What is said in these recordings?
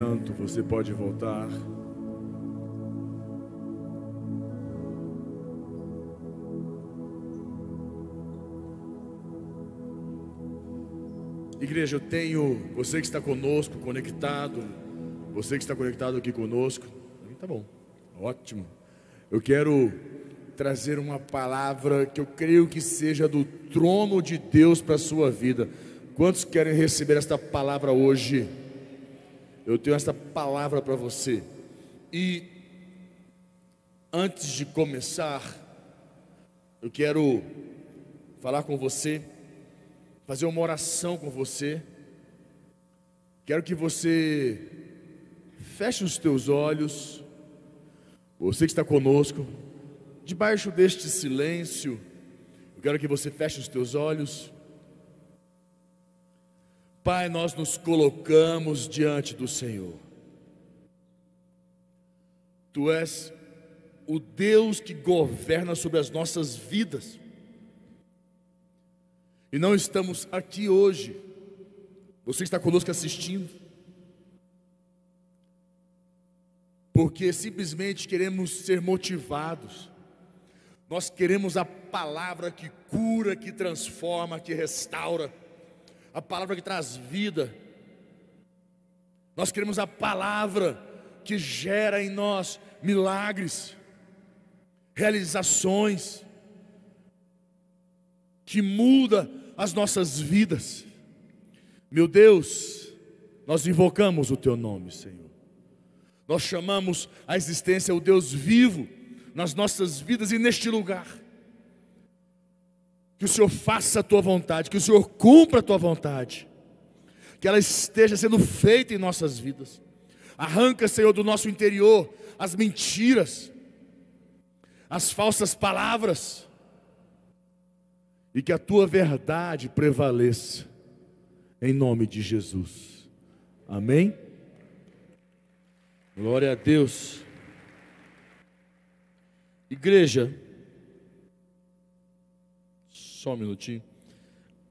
Santo, você pode voltar. Igreja, eu tenho você que está conosco, conectado, você que está conectado aqui conosco. Tá bom, ótimo. Eu quero trazer uma palavra que eu creio que seja do trono de Deus para a sua vida. Quantos querem receber esta palavra hoje? Eu tenho essa palavra para você. E antes de começar, eu quero falar com você, fazer uma oração com você. Quero que você feche os teus olhos. Você que está conosco, debaixo deste silêncio, eu quero que você feche os teus olhos Pai, nós nos colocamos diante do Senhor. Tu és o Deus que governa sobre as nossas vidas. E não estamos aqui hoje. Você está conosco assistindo. Porque simplesmente queremos ser motivados. Nós queremos a palavra que cura, que transforma, que restaura a palavra que traz vida. Nós queremos a palavra que gera em nós milagres, realizações, que muda as nossas vidas. Meu Deus, nós invocamos o teu nome, Senhor. Nós chamamos a existência o Deus vivo nas nossas vidas e neste lugar que o Senhor faça a tua vontade, que o Senhor cumpra a tua vontade, que ela esteja sendo feita em nossas vidas. Arranca, Senhor, do nosso interior as mentiras, as falsas palavras, e que a tua verdade prevaleça, em nome de Jesus. Amém? Glória a Deus. Igreja, só um minutinho.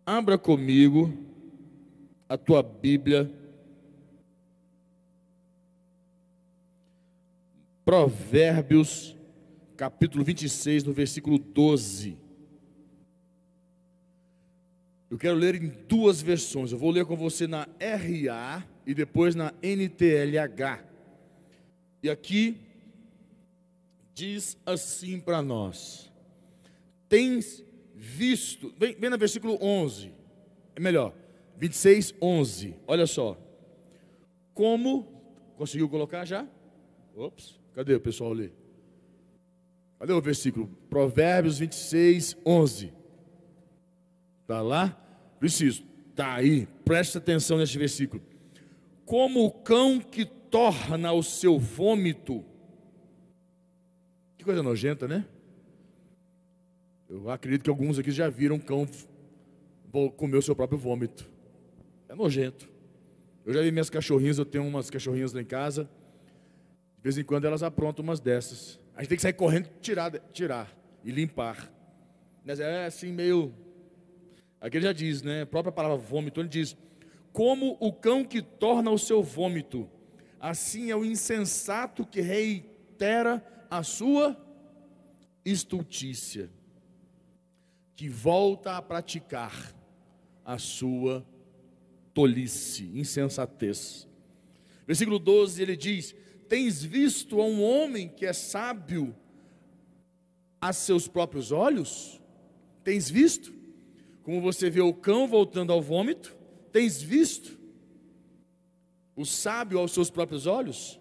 Abra comigo a tua Bíblia. Provérbios, capítulo 26, no versículo 12. Eu quero ler em duas versões. Eu vou ler com você na RA e depois na NTLH. E aqui diz assim para nós: Tens visto, vem, vem no versículo 11, é melhor, 26, 11, olha só. Como, conseguiu colocar já? Ops, cadê o pessoal ali? Cadê o versículo? Provérbios 26, 11. Está lá? Preciso, está aí, presta atenção neste versículo. Como o cão que torna o seu vômito, que coisa nojenta, né? Eu acredito que alguns aqui já viram um cão comer o seu próprio vômito. É nojento. Eu já vi minhas cachorrinhas, eu tenho umas cachorrinhas lá em casa. De vez em quando elas aprontam umas dessas. A gente tem que sair correndo, tirar, tirar e limpar. Mas é assim meio. Aqui ele já diz, né? A própria palavra vômito, ele diz: Como o cão que torna o seu vômito, assim é o insensato que reitera a sua estultícia que volta a praticar a sua tolice, insensatez. Versículo 12 ele diz: Tens visto a um homem que é sábio a seus próprios olhos? Tens visto? Como você vê o cão voltando ao vômito? Tens visto o sábio aos seus próprios olhos?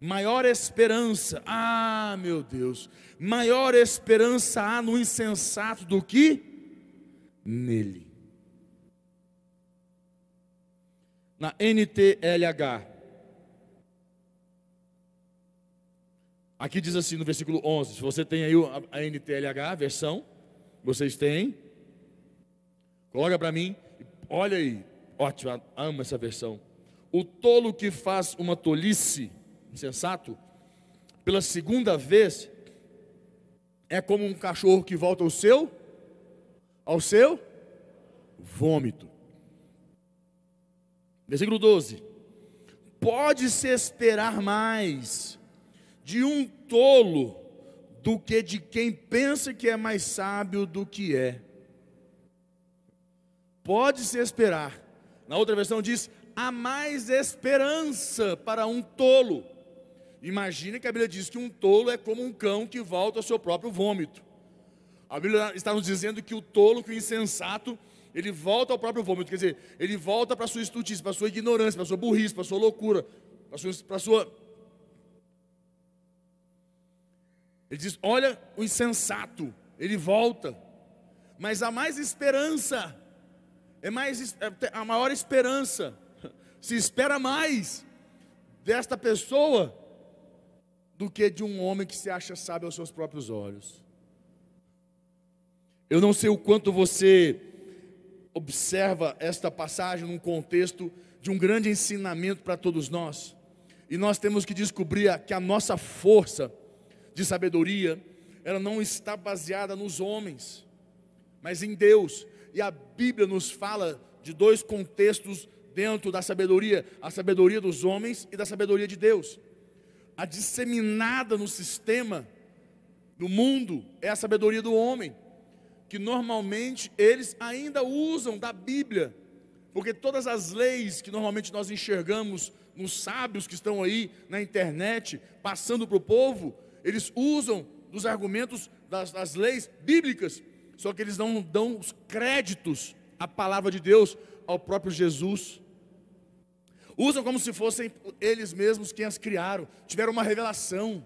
Maior esperança, ah meu Deus, maior esperança há no insensato do que nele. Na NTLH, aqui diz assim no versículo 11: se você tem aí a NTLH, a versão, vocês têm, coloca para mim, olha aí, ótimo, amo essa versão. O tolo que faz uma tolice, sensato, pela segunda vez, é como um cachorro que volta ao seu, ao seu vômito. Versículo 12: Pode-se esperar mais de um tolo do que de quem pensa que é mais sábio do que é. Pode-se esperar. Na outra versão diz: há mais esperança para um tolo Imagina que a Bíblia diz que um tolo é como um cão que volta ao seu próprio vômito. A Bíblia está nos dizendo que o tolo, que o insensato, ele volta ao próprio vômito, quer dizer, ele volta para a sua estutice, para a sua ignorância, para a sua burrice, para a sua loucura, para a sua, para a sua. Ele diz: Olha o insensato, ele volta, mas há mais esperança, é mais, é a maior esperança, se espera mais desta pessoa do que de um homem que se acha sábio aos seus próprios olhos. Eu não sei o quanto você observa esta passagem num contexto de um grande ensinamento para todos nós. E nós temos que descobrir que a nossa força de sabedoria, ela não está baseada nos homens, mas em Deus. E a Bíblia nos fala de dois contextos dentro da sabedoria: a sabedoria dos homens e da sabedoria de Deus a disseminada no sistema do mundo é a sabedoria do homem, que normalmente eles ainda usam da Bíblia, porque todas as leis que normalmente nós enxergamos nos sábios que estão aí na internet, passando para o povo, eles usam dos argumentos das, das leis bíblicas, só que eles não dão os créditos à palavra de Deus, ao próprio Jesus usam como se fossem eles mesmos quem as criaram, tiveram uma revelação.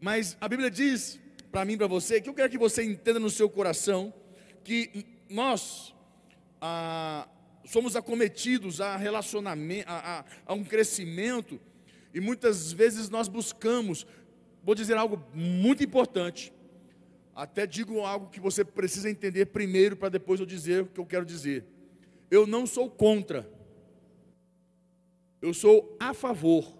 Mas a Bíblia diz para mim, para você, que eu quero que você entenda no seu coração que nós ah, somos acometidos a relacionamento, a, a, a um crescimento e muitas vezes nós buscamos. Vou dizer algo muito importante. Até digo algo que você precisa entender primeiro para depois eu dizer o que eu quero dizer. Eu não sou contra eu sou a favor.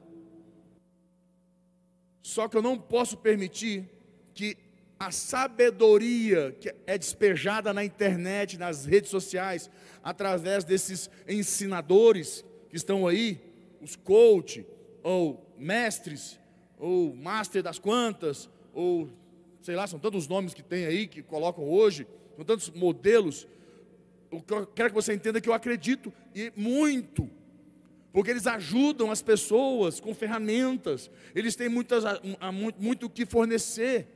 Só que eu não posso permitir que a sabedoria que é despejada na internet, nas redes sociais, através desses ensinadores que estão aí, os coach, ou mestres, ou master das quantas, ou sei lá, são tantos nomes que tem aí que colocam hoje, são tantos modelos. Eu quero que você entenda que eu acredito e muito porque eles ajudam as pessoas com ferramentas, eles têm muitas, muito o que fornecer.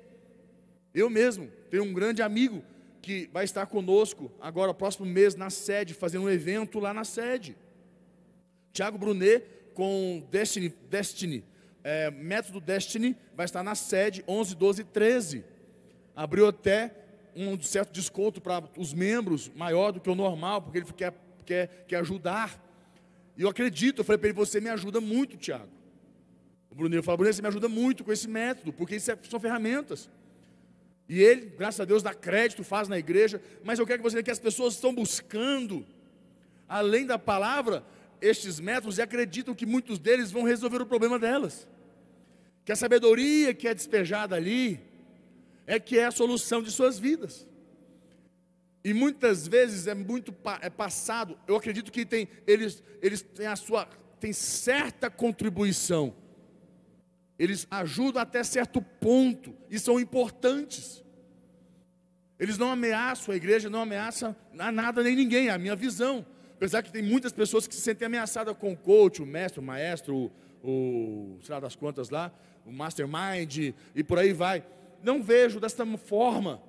Eu mesmo tenho um grande amigo que vai estar conosco agora, próximo mês, na sede, fazendo um evento lá na sede. Tiago Brunet, com Destiny, Destiny é, Método Destiny, vai estar na sede 11, 12 13. Abriu até um certo desconto para os membros, maior do que o normal, porque ele quer, quer, quer ajudar e eu acredito, eu falei para ele, você me ajuda muito, Tiago. O Bruninho falou, Bruninho, você me ajuda muito com esse método, porque isso é, são ferramentas. E ele, graças a Deus, dá crédito, faz na igreja, mas eu quero que você que as pessoas estão buscando, além da palavra, estes métodos e acreditam que muitos deles vão resolver o problema delas. Que a sabedoria que é despejada ali é que é a solução de suas vidas. E muitas vezes é muito é passado. Eu acredito que tem, eles, eles têm a sua tem certa contribuição. Eles ajudam até certo ponto e são importantes. Eles não ameaçam a igreja, não ameaça nada nem ninguém, é a minha visão. Apesar que tem muitas pessoas que se sentem ameaçadas com o coach, o mestre, o maestro, o, o sei lá das quantas lá, o mastermind e por aí vai. Não vejo dessa forma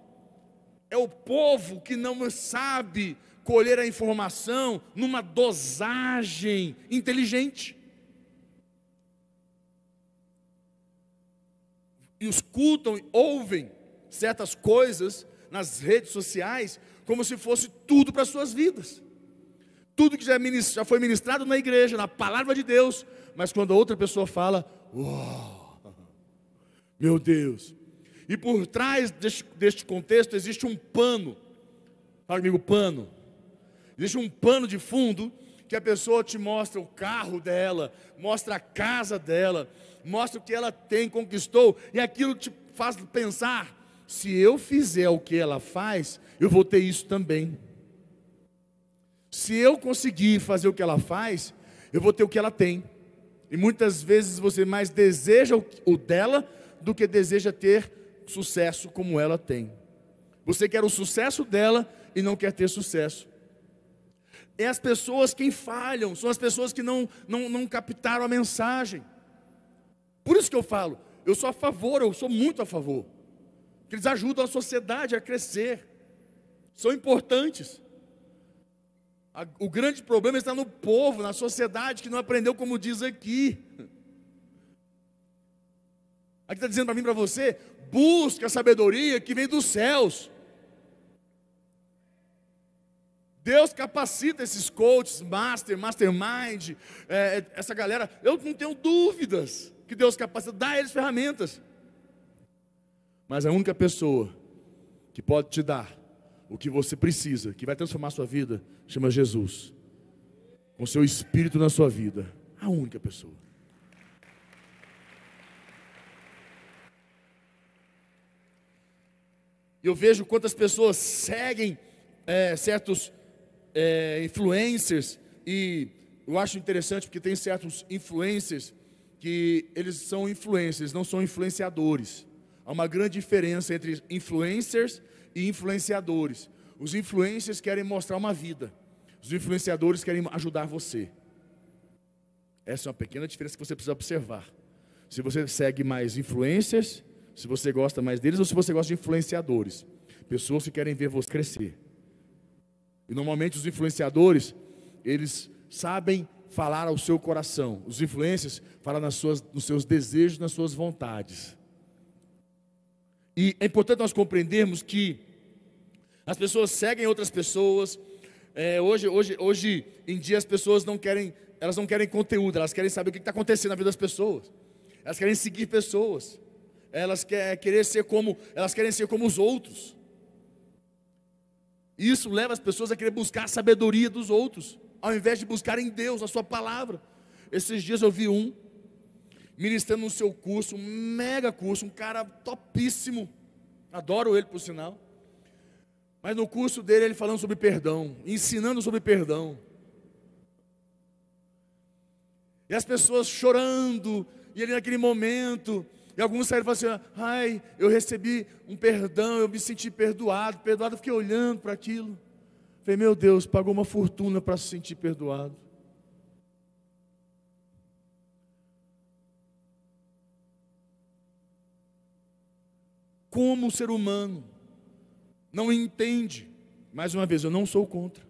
é o povo que não sabe colher a informação numa dosagem inteligente. E escutam, ouvem certas coisas nas redes sociais como se fosse tudo para suas vidas. Tudo que já, é foi ministrado na igreja, na palavra de Deus, mas quando a outra pessoa fala, oh, meu Deus, e por trás deste, deste contexto existe um pano. Fala comigo, pano. Existe um pano de fundo que a pessoa te mostra o carro dela, mostra a casa dela, mostra o que ela tem, conquistou, e aquilo te faz pensar: se eu fizer o que ela faz, eu vou ter isso também. Se eu conseguir fazer o que ela faz, eu vou ter o que ela tem. E muitas vezes você mais deseja o dela do que deseja ter sucesso como ela tem. Você quer o sucesso dela e não quer ter sucesso. É as pessoas quem falham, são as pessoas que não, não, não captaram a mensagem. Por isso que eu falo, eu sou a favor, eu sou muito a favor. Que eles ajudam a sociedade a crescer. São importantes. O grande problema está no povo, na sociedade que não aprendeu como diz aqui. Aqui está dizendo para mim, para você, busca a sabedoria que vem dos céus. Deus capacita esses coaches, master, mastermind, é, é essa galera. Eu não tenho dúvidas que Deus capacita, dá a eles ferramentas. Mas a única pessoa que pode te dar o que você precisa, que vai transformar a sua vida, chama Jesus. Com seu espírito na sua vida. A única pessoa. Eu vejo quantas pessoas seguem é, certos é, influencers e eu acho interessante porque tem certos influencers que eles são influencers, não são influenciadores. Há uma grande diferença entre influencers e influenciadores. Os influencers querem mostrar uma vida. Os influenciadores querem ajudar você. Essa é uma pequena diferença que você precisa observar. Se você segue mais influencers se você gosta mais deles ou se você gosta de influenciadores, pessoas que querem ver você crescer. E normalmente os influenciadores, eles sabem falar ao seu coração, os influencers falam nas suas, nos seus desejos, nas suas vontades. E é importante nós compreendermos que as pessoas seguem outras pessoas. É, hoje, hoje, hoje em dia as pessoas não querem, elas não querem conteúdo, elas querem saber o que está acontecendo na vida das pessoas. Elas querem seguir pessoas elas querem ser como, elas querem ser como os outros. Isso leva as pessoas a querer buscar a sabedoria dos outros, ao invés de buscar em Deus, a sua palavra. Esses dias eu vi um ministrando no seu curso, um mega curso, um cara topíssimo. Adoro ele por sinal. Mas no curso dele ele falando sobre perdão, ensinando sobre perdão. E as pessoas chorando, e ele naquele momento, e alguns saíram e falaram assim: ah, ai, eu recebi um perdão, eu me senti perdoado. Perdoado, eu fiquei olhando para aquilo. Falei, meu Deus, pagou uma fortuna para se sentir perdoado. Como o ser humano não entende, mais uma vez, eu não sou contra.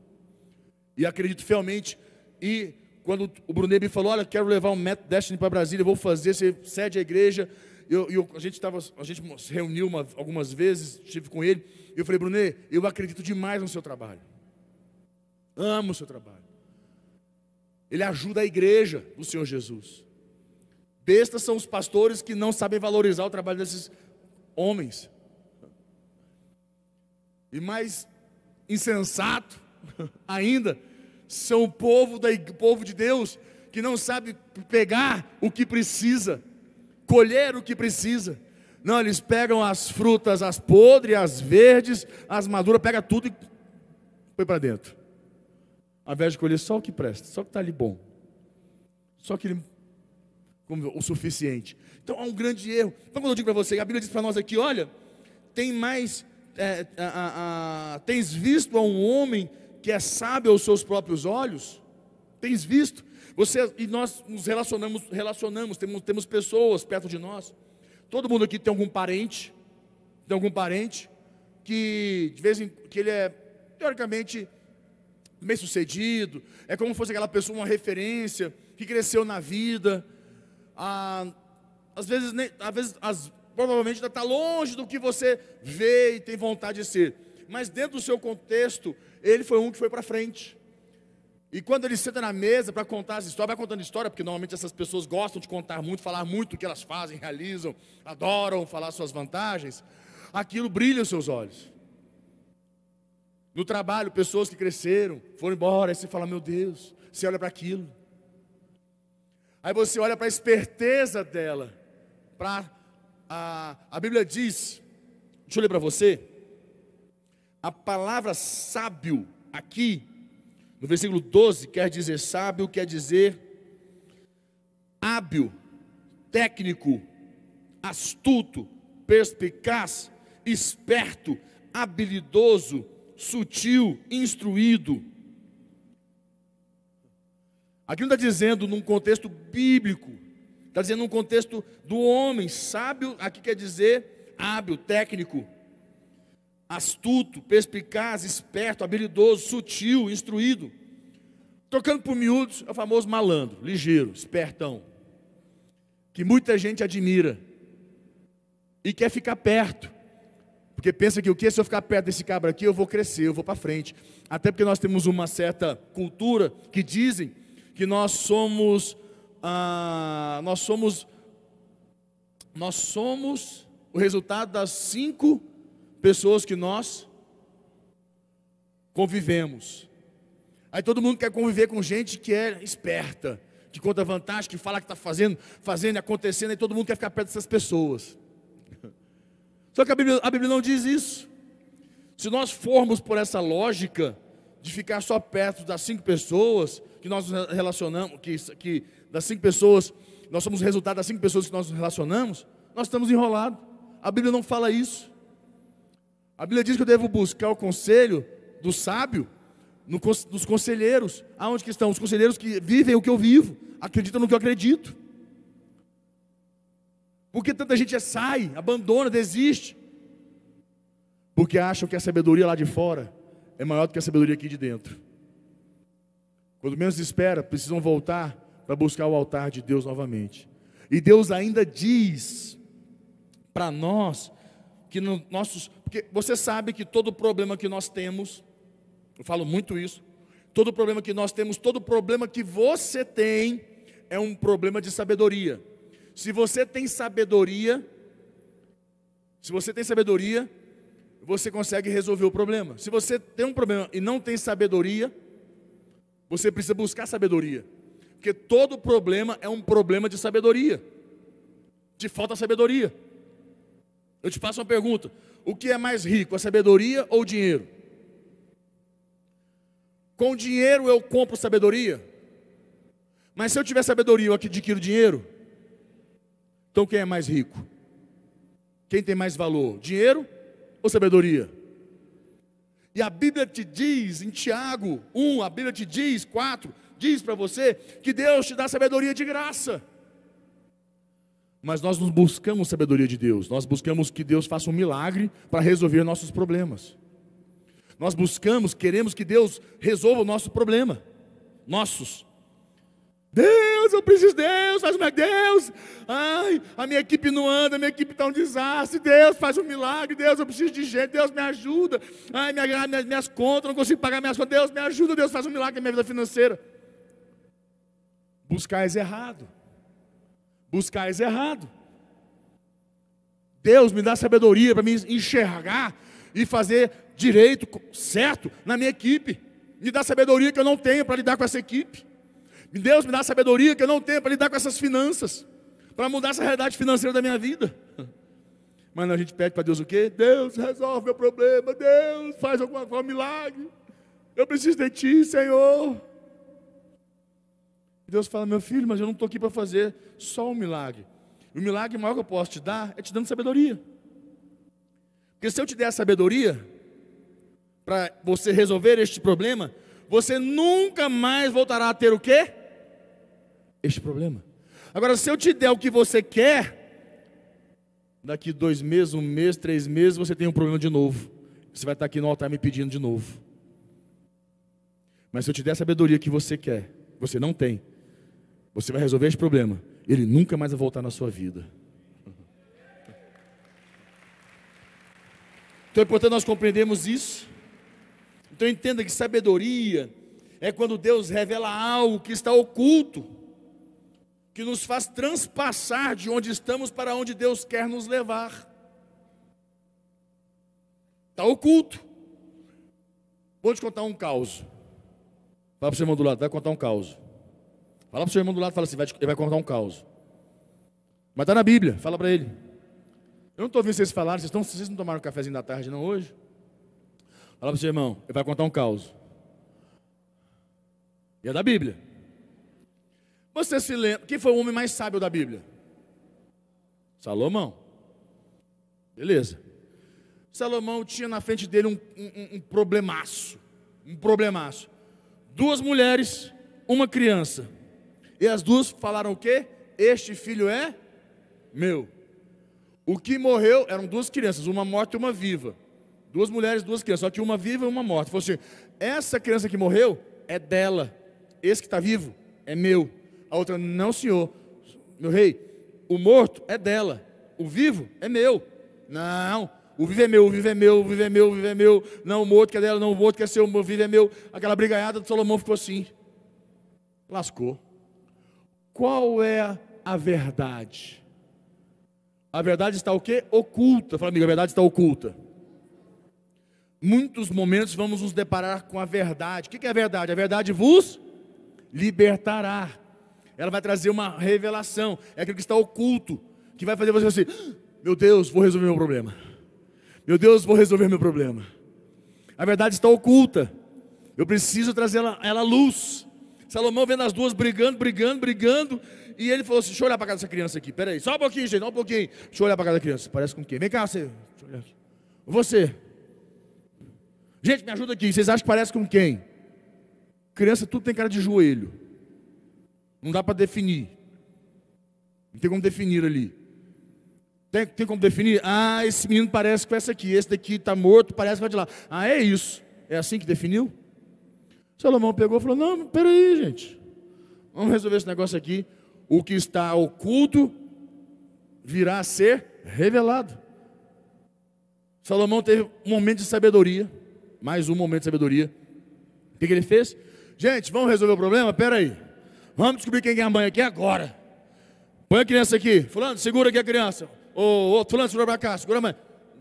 E acredito fielmente. E quando o Brunebi falou: Olha, quero levar um Matt Destiny para Brasília, vou fazer, você cede a igreja eu, eu, a, gente tava, a gente se reuniu uma, algumas vezes, estive com ele, e eu falei, Brunet, eu acredito demais no seu trabalho. Amo o seu trabalho. Ele ajuda a igreja do Senhor Jesus. Bestas são os pastores que não sabem valorizar o trabalho desses homens. E mais insensato ainda, são o povo, da, o povo de Deus que não sabe pegar o que precisa colher o que precisa. Não, eles pegam as frutas, as podres, as verdes, as maduras, pega tudo e põe para dentro. Ao invés de colher só o que presta, só o que está ali bom. Só aquele, como, o suficiente. Então há um grande erro. Então quando eu digo para você, a Bíblia diz para nós aqui, olha, tem mais, é, a, a, a, tens visto a um homem que é sábio aos seus próprios olhos? Tens visto? Você, e nós nos relacionamos, relacionamos, temos, temos pessoas perto de nós. Todo mundo aqui tem algum parente, tem algum parente que de vez em que ele é teoricamente bem sucedido, é como se fosse aquela pessoa uma referência que cresceu na vida. Ah, às vezes, nem, às vezes as, provavelmente ainda está longe do que você vê e tem vontade de ser. Mas dentro do seu contexto, ele foi um que foi para frente. E quando ele senta na mesa para contar as histórias, vai contando história, porque normalmente essas pessoas gostam de contar muito, falar muito o que elas fazem, realizam, adoram falar suas vantagens. Aquilo brilha os seus olhos. No trabalho, pessoas que cresceram, foram embora, aí você fala: Meu Deus, você olha para aquilo. Aí você olha para a esperteza dela. Pra, a, a Bíblia diz: Deixa eu ler para você. A palavra sábio aqui no versículo 12, quer dizer sábio, quer dizer hábil, técnico, astuto, perspicaz, esperto, habilidoso, sutil, instruído. Aqui não está dizendo num contexto bíblico, está dizendo num contexto do homem. Sábio, aqui quer dizer hábil, técnico, astuto, perspicaz, esperto, habilidoso, sutil, instruído. tocando por miúdos, é o famoso malandro, ligeiro, espertão, que muita gente admira e quer ficar perto, porque pensa que o que se eu ficar perto desse cabra aqui, eu vou crescer, eu vou para frente. Até porque nós temos uma certa cultura que dizem que nós somos, ah, nós somos, nós somos o resultado das cinco pessoas que nós convivemos. Aí todo mundo quer conviver com gente que é esperta, que conta vantagem, que fala que está fazendo, fazendo, acontecendo, e todo mundo quer ficar perto dessas pessoas. Só que a Bíblia, a Bíblia não diz isso. Se nós formos por essa lógica de ficar só perto das cinco pessoas que nós nos relacionamos, que, que das cinco pessoas, nós somos resultado das cinco pessoas que nós nos relacionamos, nós estamos enrolados. A Bíblia não fala isso. A Bíblia diz que eu devo buscar o conselho do sábio, no, dos conselheiros. Aonde que estão? Os conselheiros que vivem o que eu vivo, acreditam no que eu acredito. Porque tanta gente sai, abandona, desiste. Porque acham que a sabedoria lá de fora é maior do que a sabedoria aqui de dentro. Quando menos espera, precisam voltar para buscar o altar de Deus novamente. E Deus ainda diz para nós que no nossos, porque você sabe que todo problema que nós temos, eu falo muito isso, todo problema que nós temos, todo problema que você tem, é um problema de sabedoria. Se você tem sabedoria, se você tem sabedoria, você consegue resolver o problema. Se você tem um problema e não tem sabedoria, você precisa buscar sabedoria. Porque todo problema é um problema de sabedoria. de falta sabedoria. Eu te faço uma pergunta: o que é mais rico, a sabedoria ou o dinheiro? Com dinheiro eu compro sabedoria, mas se eu tiver sabedoria eu adquiro dinheiro. Então quem é mais rico? Quem tem mais valor, dinheiro ou sabedoria? E a Bíblia te diz, em Tiago 1, a Bíblia te diz, 4, diz para você que Deus te dá sabedoria de graça. Mas nós não buscamos sabedoria de Deus, nós buscamos que Deus faça um milagre para resolver nossos problemas. Nós buscamos, queremos que Deus resolva o nosso problema, nossos. Deus, eu preciso de Deus, faz um milagre Deus. Ai, a minha equipe não anda, a minha equipe está um desastre. Deus, faz um milagre. Deus, eu preciso de gente. Deus, me ajuda. Ai, minha, minhas, minhas contas, não consigo pagar minhas contas. Deus, me ajuda. Deus, faz um milagre na minha vida financeira. Buscar é errado buscais errado. Deus me dá sabedoria para me enxergar e fazer direito, certo, na minha equipe. Me dá sabedoria que eu não tenho para lidar com essa equipe. Deus me dá sabedoria que eu não tenho para lidar com essas finanças, para mudar essa realidade financeira da minha vida. Mas a gente pede para Deus o quê? Deus resolve meu problema, Deus faz alguma forma um milagre. Eu preciso de Ti, Senhor. Deus fala: Meu filho, mas eu não estou aqui para fazer só um milagre. O milagre maior que eu posso te dar é te dando sabedoria. Porque se eu te der a sabedoria para você resolver este problema, você nunca mais voltará a ter o quê? Este problema. Agora, se eu te der o que você quer, daqui dois meses, um mês, três meses, você tem um problema de novo. Você vai estar aqui no altar me pedindo de novo. Mas se eu te der a sabedoria que você quer, você não tem, você vai resolver esse problema. Ele nunca mais vai voltar na sua vida. Então é importante nós compreendermos isso. Então entenda que sabedoria é quando Deus revela algo que está oculto, que nos faz transpassar de onde estamos para onde Deus quer nos levar. Está oculto. Vou te contar um caos. Fala para o seu irmão do lado, vai contar um caos. Fala para o seu irmão do lado, fala assim, vai, ele vai contar um caos. Mas está na Bíblia, fala para ele. Eu não estou ouvindo vocês falarem, vocês, vocês não tomaram um cafezinho da tarde não hoje? Fala para o seu irmão, ele vai contar um caos. E é da Bíblia. Você se lembra, quem foi o homem mais sábio da Bíblia? Salomão. Beleza. Salomão tinha na frente dele um, um, um problemaço. Um problemaço. Duas mulheres, uma criança. E as duas falaram o quê? Este filho é meu. O que morreu eram duas crianças, uma morta e uma viva. Duas mulheres, duas crianças, só que uma viva e uma morta. Falou assim: essa criança que morreu é dela. Esse que está vivo é meu. A outra, não, senhor. Meu rei, o morto é dela. O vivo é meu. Não, o vivo é meu, o vivo é meu, o vivo é meu, o vivo é meu. Não, o morto que é dela, não, o morto que é seu, o vivo é meu. Aquela brigaiada do Salomão ficou assim. Lascou. Qual é a verdade? A verdade está o quê? Oculta. Fala, amigo, a verdade está oculta. Muitos momentos vamos nos deparar com a verdade. O que é a verdade? A verdade vos libertará. Ela vai trazer uma revelação. É aquilo que está oculto, que vai fazer você assim: ah, meu Deus, vou resolver meu problema. Meu Deus, vou resolver meu problema. A verdade está oculta. Eu preciso trazer ela, ela à luz. Salomão vendo as duas brigando, brigando, brigando. E ele falou assim: deixa eu olhar para casa dessa criança aqui. Pera aí, só um pouquinho, gente, só um pouquinho. Deixa eu olhar para casa da criança. Parece com quem? Vem cá, você. Você. Gente, me ajuda aqui. Vocês acham que parece com quem? Criança, tudo tem cara de joelho. Não dá para definir. Não tem como definir ali. Tem, tem como definir? Ah, esse menino parece com essa aqui. Esse daqui está morto, parece com a de lá. Ah, é isso. É assim que definiu? Salomão pegou e falou: Não, peraí, gente, vamos resolver esse negócio aqui. O que está oculto virá a ser revelado. Salomão teve um momento de sabedoria, mais um momento de sabedoria. O que, ele fez? Gente, vamos resolver o problema? Peraí, vamos descobrir quem é a mãe aqui agora. Põe a criança aqui, fulano, segura aqui a criança. Ô, ô fulano, segura pra cá, segura a mãe.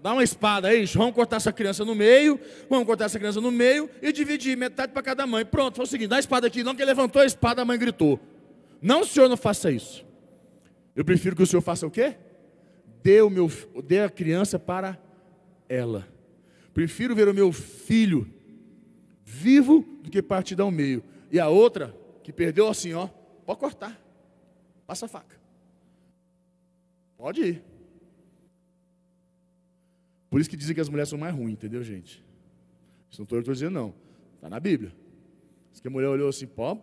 Dá uma espada aí, vamos cortar essa criança no meio, vamos cortar essa criança no meio e dividir metade para cada mãe. Pronto, foi o seguinte, dá a espada aqui. Não que ele levantou a espada, a mãe gritou. Não, senhor não faça isso. Eu prefiro que o senhor faça o quê? Dê, o meu, dê a criança para ela. Prefiro ver o meu filho vivo do que partir ao meio. E a outra, que perdeu assim, ó, pode cortar. Passa a faca. Pode ir. Por isso que dizem que as mulheres são mais ruins, entendeu, gente? Isso não estou dizendo, não. Está na Bíblia. Diz que a mulher olhou assim, pô,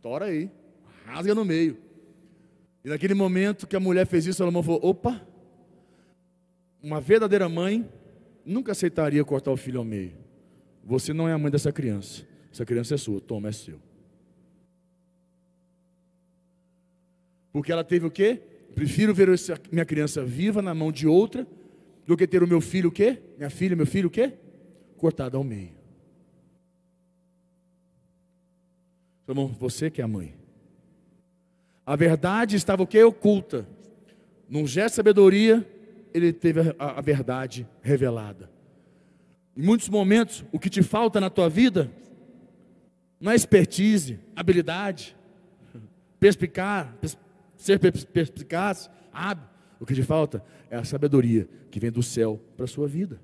tora aí, rasga no meio. E naquele momento que a mulher fez isso, Salomão falou: opa, uma verdadeira mãe nunca aceitaria cortar o filho ao meio. Você não é a mãe dessa criança. Essa criança é sua, toma, é seu. Porque ela teve o quê? Prefiro ver minha criança viva na mão de outra do que ter o meu filho o quê? Minha filha, meu filho o quê? Cortado ao meio. Irmão, você que é a mãe. A verdade estava o quê? Oculta. Num gesto de sabedoria, ele teve a, a verdade revelada. Em muitos momentos, o que te falta na tua vida não é expertise, habilidade, perspicar, ser perspicaz, hábito o que te falta é a sabedoria que vem do céu para a sua vida.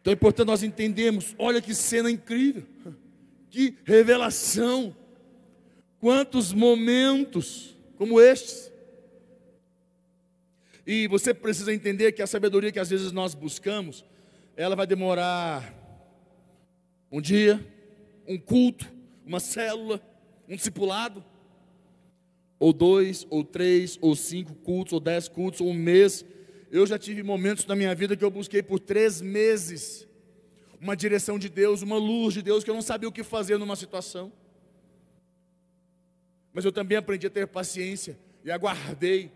Então é importante nós entendermos: olha que cena incrível, que revelação. Quantos momentos como estes. E você precisa entender que a sabedoria que às vezes nós buscamos, ela vai demorar um dia, um culto, uma célula, um discipulado, ou dois, ou três, ou cinco cultos, ou dez cultos, ou um mês. Eu já tive momentos na minha vida que eu busquei por três meses uma direção de Deus, uma luz de Deus, que eu não sabia o que fazer numa situação. Mas eu também aprendi a ter paciência e aguardei.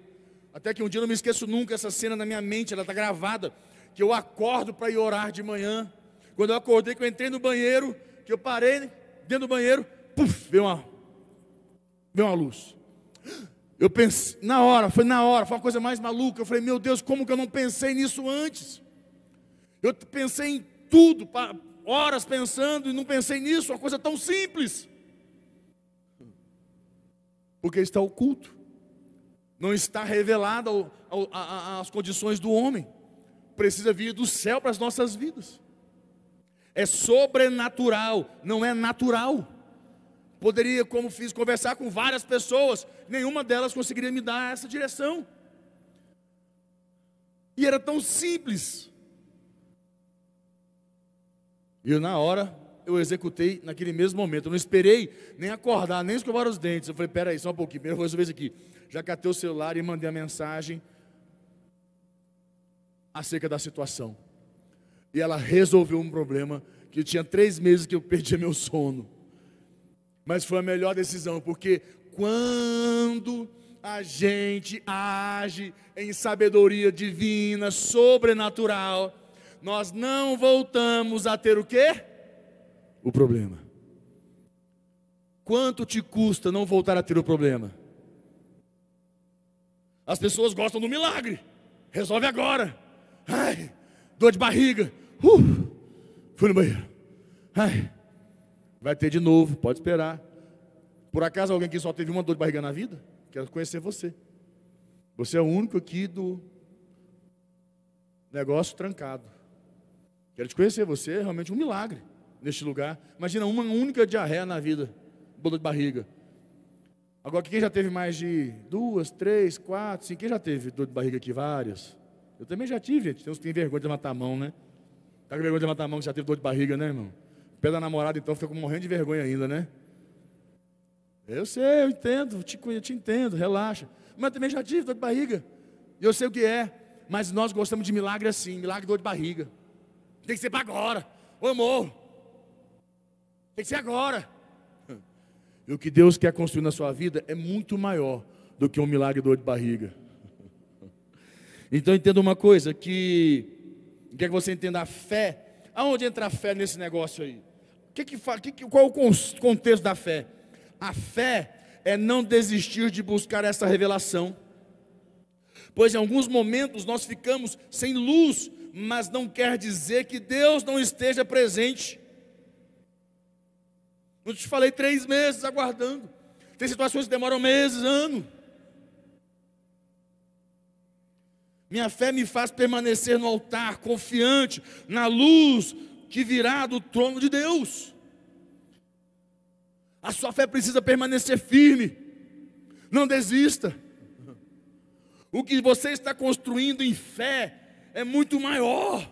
Até que um dia eu não me esqueço nunca essa cena na minha mente, ela está gravada. Que eu acordo para ir orar de manhã. Quando eu acordei, que eu entrei no banheiro, que eu parei, né? dentro do banheiro, puf, veio uma, veio uma luz. Eu pensei, na hora, foi na hora, foi uma coisa mais maluca. Eu falei, meu Deus, como que eu não pensei nisso antes? Eu pensei em tudo, horas pensando e não pensei nisso, uma coisa tão simples. Porque está oculto, não está revelada às condições do homem, precisa vir do céu para as nossas vidas. É sobrenatural, não é natural. Poderia, como fiz, conversar com várias pessoas, nenhuma delas conseguiria me dar essa direção. E era tão simples. E na hora eu executei naquele mesmo momento. Eu não esperei nem acordar, nem escovar os dentes. Eu falei, peraí, só um pouquinho, primeiro vou resolver isso aqui. Já catei o celular e mandei a mensagem acerca da situação. E ela resolveu um problema que tinha três meses que eu perdia meu sono. Mas foi a melhor decisão, porque quando a gente age em sabedoria divina, sobrenatural, nós não voltamos a ter o quê? O problema. Quanto te custa não voltar a ter o problema? As pessoas gostam do milagre. Resolve agora. Ai, dor de barriga, Uh, fui no banheiro. Ai, vai ter de novo, pode esperar. Por acaso alguém aqui só teve uma dor de barriga na vida? Quero conhecer você. Você é o único aqui do negócio trancado. Quero te conhecer, você é realmente um milagre neste lugar. Imagina uma única diarreia na vida, dor de barriga. Agora, quem já teve mais de duas, três, quatro, cinco? Quem já teve dor de barriga aqui? Várias. Eu também já tive, gente. Tem uns que têm vergonha de matar a mão, né? Tá com vergonha de levantar a mão que já teve dor de barriga, né, irmão? Pé da namorada, então, fica morrendo de vergonha ainda, né? Eu sei, eu entendo, eu te, eu te entendo, relaxa. Mas eu também já tive dor de barriga. Eu sei o que é. Mas nós gostamos de milagre assim, milagre de dor de barriga. Tem que ser para agora. Ô amor. Tem que ser agora. E o que Deus quer construir na sua vida é muito maior do que um milagre de dor de barriga. Então entenda uma coisa, que Quer é que você entenda a fé. Aonde entra a fé nesse negócio aí? Que que, que, qual é o contexto da fé? A fé é não desistir de buscar essa revelação. Pois em alguns momentos nós ficamos sem luz, mas não quer dizer que Deus não esteja presente. Eu te falei três meses aguardando. Tem situações que demoram meses, anos. Minha fé me faz permanecer no altar, confiante na luz que virá do trono de Deus. A sua fé precisa permanecer firme. Não desista. O que você está construindo em fé é muito maior.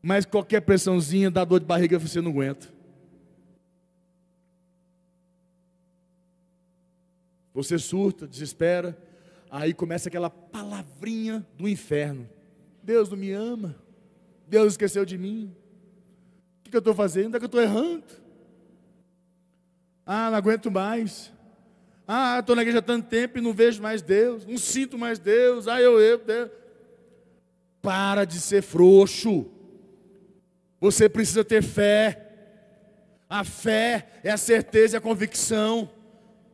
Mas qualquer pressãozinha dá dor de barriga você não aguenta. Você surta, desespera, Aí começa aquela palavrinha do inferno: Deus não me ama, Deus esqueceu de mim. O que, eu estou fazendo? Onde é que eu estou errando? Ah, não aguento mais. Ah, estou na igreja há tanto tempo e não vejo mais Deus, não sinto mais Deus. Ah, eu, eu, Deus. Para de ser frouxo. Você precisa ter fé. A fé é a certeza e a convicção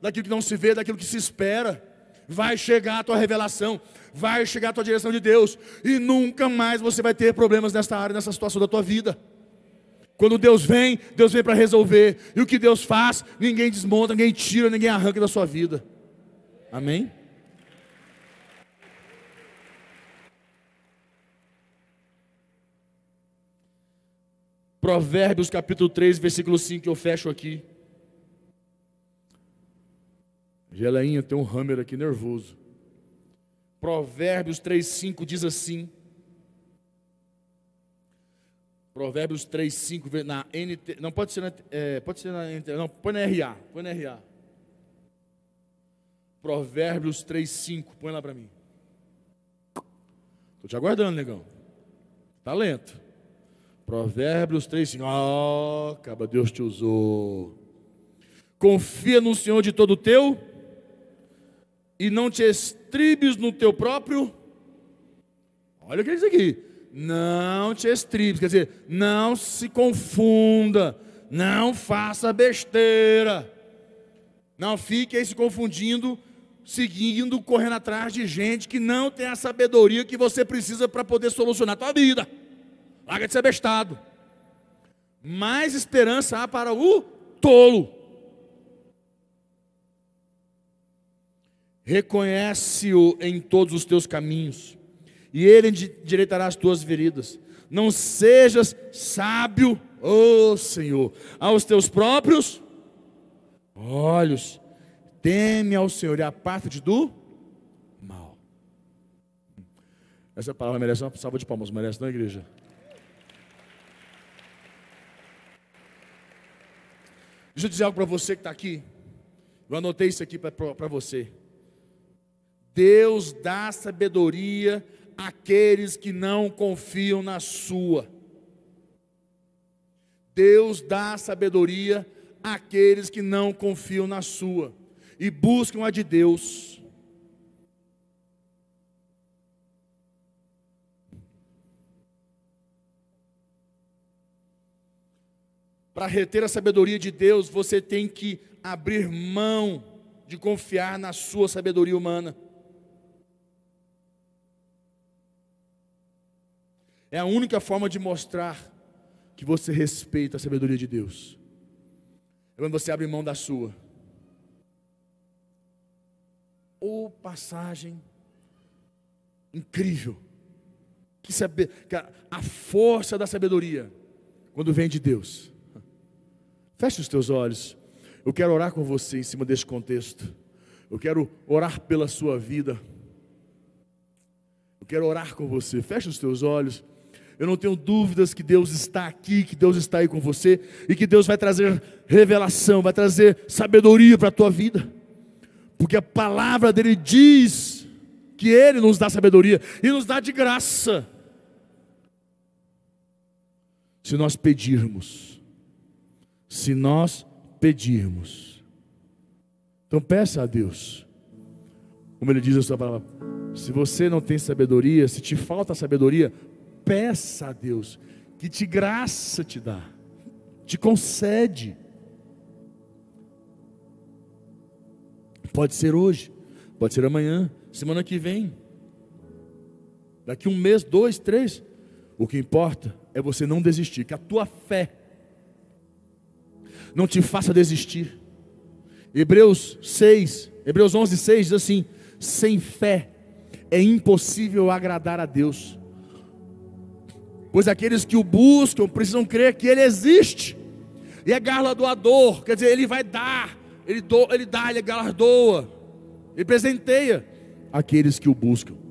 daquilo que não se vê, daquilo que se espera vai chegar a tua revelação, vai chegar a tua direção de Deus, e nunca mais você vai ter problemas nessa área, nessa situação da tua vida. Quando Deus vem, Deus vem para resolver, e o que Deus faz, ninguém desmonta, ninguém tira, ninguém arranca da sua vida. Amém? Provérbios capítulo 3, versículo 5, eu fecho aqui. Geleinha tem um hammer aqui nervoso. Provérbios 3,5 diz assim. Provérbios 3,5 na NT. Não pode ser na. É, pode ser na NT. Não, põe na RA. Põe na RA. Provérbios 3,5. Põe lá para mim. Estou te aguardando, negão. Tá lento. Provérbios 3,5. Ó, oh, acaba Deus te usou. Confia no Senhor de todo o teu e não te estribes no teu próprio. Olha o que é isso aqui. Não te estribes, quer dizer, não se confunda, não faça besteira, não fique aí se confundindo, seguindo, correndo atrás de gente que não tem a sabedoria que você precisa para poder solucionar a tua vida. Larga de ser bestado. Mais esperança há para o tolo. Reconhece-o em todos os teus caminhos, e ele endireitará as tuas feridas. Não sejas sábio, ó oh Senhor, aos teus próprios olhos. Teme ao Senhor e aparta-te do mal. Essa palavra merece uma salva de palmas, merece, na igreja? Deixa eu dizer algo para você que está aqui. Eu anotei isso aqui para você. Deus dá sabedoria àqueles que não confiam na sua. Deus dá sabedoria àqueles que não confiam na sua e buscam a de Deus. Para reter a sabedoria de Deus, você tem que abrir mão de confiar na sua sabedoria humana. É a única forma de mostrar que você respeita a sabedoria de Deus. É quando você abre mão da sua. Ou oh, passagem incrível. Que saber, cara, a força da sabedoria quando vem de Deus. Feche os teus olhos. Eu quero orar com você em cima desse contexto. Eu quero orar pela sua vida. Eu quero orar com você. Feche os teus olhos. Eu não tenho dúvidas que Deus está aqui, que Deus está aí com você e que Deus vai trazer revelação, vai trazer sabedoria para a tua vida, porque a palavra dele diz que ele nos dá sabedoria e nos dá de graça. Se nós pedirmos, se nós pedirmos, então peça a Deus, como ele diz a sua palavra. Se você não tem sabedoria, se te falta sabedoria, peça a Deus que de graça te dá, te concede. Pode ser hoje, pode ser amanhã, semana que vem, daqui um mês, dois, três. O que importa é você não desistir, que a tua fé não te faça desistir. Hebreus 6, Hebreus 11, 6 diz assim: sem fé é impossível agradar a Deus. Pois aqueles que o buscam precisam crer que ele existe. E é galardoador, quer dizer, ele vai dar, ele, do, ele dá, ele galardoa, ele presenteia aqueles que o buscam.